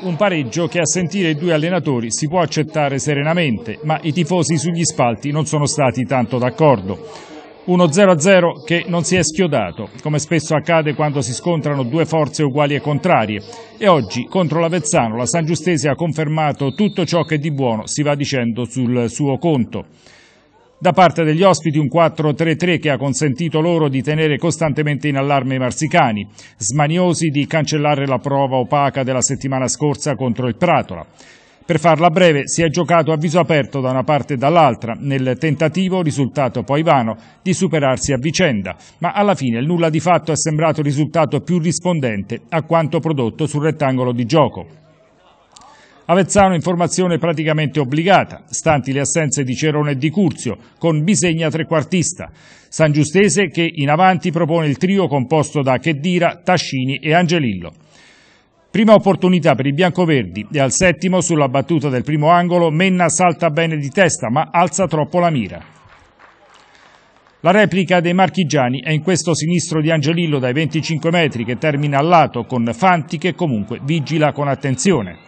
Un pareggio che a sentire i due allenatori si può accettare serenamente, ma i tifosi sugli spalti non sono stati tanto d'accordo. Uno 0-0 che non si è schiodato, come spesso accade quando si scontrano due forze uguali e contrarie. E oggi, contro l'Avezzano, la San Giustese ha confermato tutto ciò che di buono si va dicendo sul suo conto. Da parte degli ospiti un 4-3-3 che ha consentito loro di tenere costantemente in allarme i marsicani, smaniosi di cancellare la prova opaca della settimana scorsa contro il Pratola. Per farla breve, si è giocato a viso aperto da una parte e dall'altra, nel tentativo, risultato poi vano, di superarsi a vicenda, ma alla fine il nulla di fatto è sembrato il risultato più rispondente a quanto prodotto sul rettangolo di gioco. Avezzano in formazione praticamente obbligata, stanti le assenze di Cerone e di Curzio, con Bisegna trequartista. San Giustese che in avanti propone il trio composto da Chedira, Tascini e Angelillo. Prima opportunità per i biancoverdi e al settimo sulla battuta del primo angolo Menna salta bene di testa ma alza troppo la mira. La replica dei marchigiani è in questo sinistro di Angelillo dai 25 metri che termina al lato con Fanti che comunque vigila con attenzione.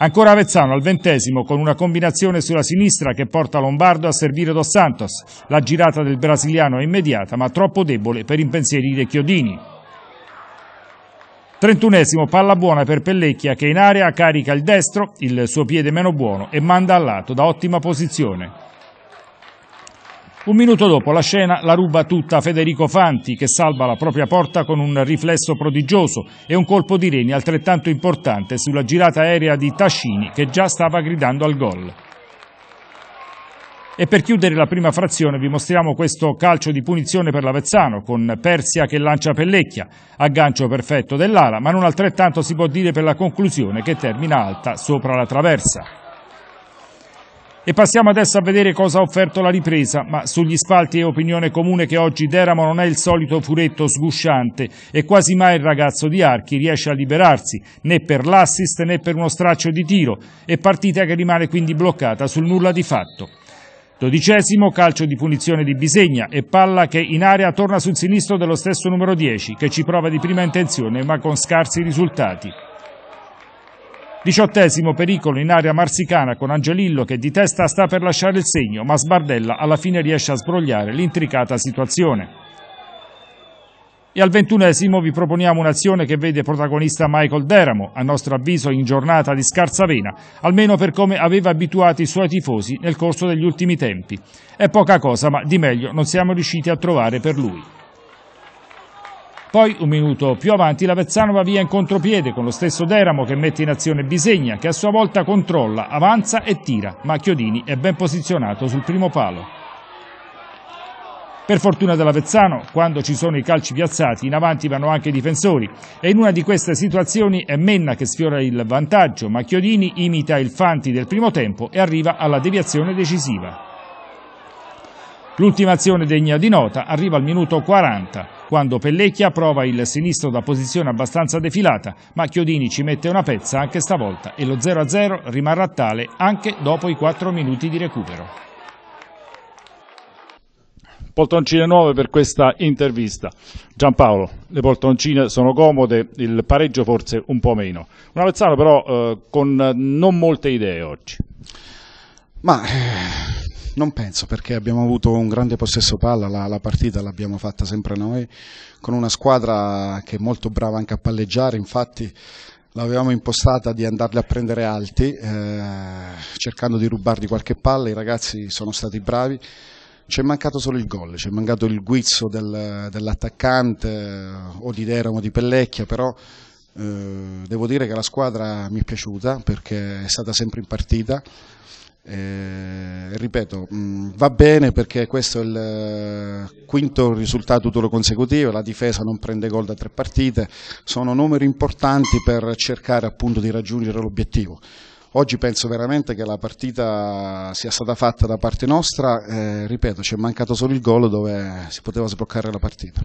Ancora Avezzano al ventesimo con una combinazione sulla sinistra che porta Lombardo a servire Dos Santos. La girata del brasiliano è immediata ma troppo debole per impensierire Chiodini. Trentunesimo palla buona per Pellecchia che in area carica il destro, il suo piede meno buono e manda al lato da ottima posizione. Un minuto dopo la scena la ruba tutta Federico Fanti che salva la propria porta con un riflesso prodigioso e un colpo di reni altrettanto importante sulla girata aerea di Tascini che già stava gridando al gol. E per chiudere la prima frazione vi mostriamo questo calcio di punizione per l'Avezzano con Persia che lancia Pellecchia, aggancio perfetto dell'ala, ma non altrettanto si può dire per la conclusione che termina alta sopra la traversa. E passiamo adesso a vedere cosa ha offerto la ripresa, ma sugli spalti è opinione comune che oggi Deramo non è il solito furetto sgusciante e quasi mai il ragazzo di Archi riesce a liberarsi, né per l'assist né per uno straccio di tiro, e partita che rimane quindi bloccata sul nulla di fatto. Dodicesimo, calcio di punizione di Bisegna e palla che in area torna sul sinistro dello stesso numero 10, che ci prova di prima intenzione ma con scarsi risultati. Diciottesimo pericolo in area marsicana con Angelillo che di testa sta per lasciare il segno, ma Sbardella alla fine riesce a sbrogliare l'intricata situazione. E al ventunesimo vi proponiamo un'azione che vede protagonista Michael Deramo, a nostro avviso in giornata di scarsa vena, almeno per come aveva abituato i suoi tifosi nel corso degli ultimi tempi. È poca cosa, ma di meglio non siamo riusciti a trovare per lui. Poi un minuto più avanti l'Avezzano va via in contropiede con lo stesso Deramo che mette in azione Bisegna che a sua volta controlla, avanza e tira, ma Chiodini è ben posizionato sul primo palo. Per fortuna dell'Avezzano, quando ci sono i calci piazzati, in avanti vanno anche i difensori e in una di queste situazioni è Menna che sfiora il vantaggio, ma Chiodini imita il Fanti del primo tempo e arriva alla deviazione decisiva. L'ultima azione degna di nota arriva al minuto 40 quando Pellecchia prova il sinistro da posizione abbastanza defilata, ma Chiodini ci mette una pezza anche stavolta e lo 0-0 rimarrà tale anche dopo i 4 minuti di recupero. Poltroncine nuove per questa intervista. Giampaolo, le poltroncine sono comode, il pareggio forse un po' meno. Un Avezzano però eh, con non molte idee oggi. Ma eh, non penso perché abbiamo avuto un grande possesso palla, la, la, partita l'abbiamo fatta sempre noi, con una squadra che è molto brava anche a palleggiare, infatti l'avevamo impostata di andarli a prendere alti, eh, cercando di rubargli qualche palla, i ragazzi sono stati bravi. Ci è mancato solo il gol, ci è mancato il guizzo del, dell'attaccante eh, o di Deramo di Pellecchia, però eh, devo dire che la squadra mi è piaciuta perché è stata sempre in partita eh, ripeto, mh, mm, va bene perché questo è il eh, quinto risultato duro consecutivo, la difesa non prende gol da tre partite, sono numeri importanti per cercare appunto di raggiungere l'obiettivo. Oggi penso veramente che la partita sia stata fatta da parte nostra, eh, ripeto, ci è mancato solo il gol dove si poteva sbloccare la partita.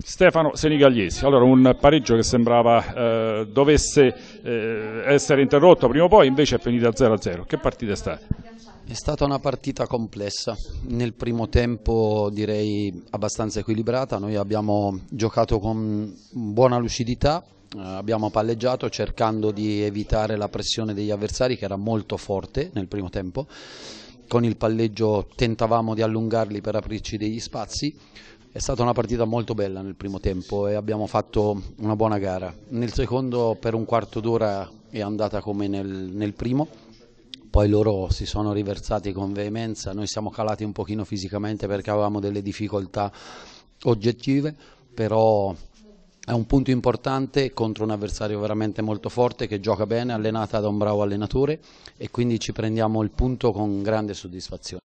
Stefano Senigagliesi, allora un pareggio che sembrava eh, dovesse eh, essere interrotto prima o poi, invece è finita 0-0. Che partita è stata? È stata una partita complessa, nel primo tempo direi abbastanza equilibrata, noi abbiamo giocato con buona lucidità, eh, abbiamo palleggiato cercando di evitare la pressione degli avversari che era molto forte nel primo tempo, con il palleggio tentavamo di allungarli per aprirci degli spazi, è stata una partita molto bella nel primo tempo e abbiamo fatto una buona gara. Nel secondo per un quarto d'ora è andata come nel, nel primo, poi loro si sono riversati con veemenza, noi siamo calati un pochino fisicamente perché avevamo delle difficoltà oggettive, però è un punto importante contro un avversario veramente molto forte che gioca bene, allenata da un bravo allenatore e quindi ci prendiamo il punto con grande soddisfazione.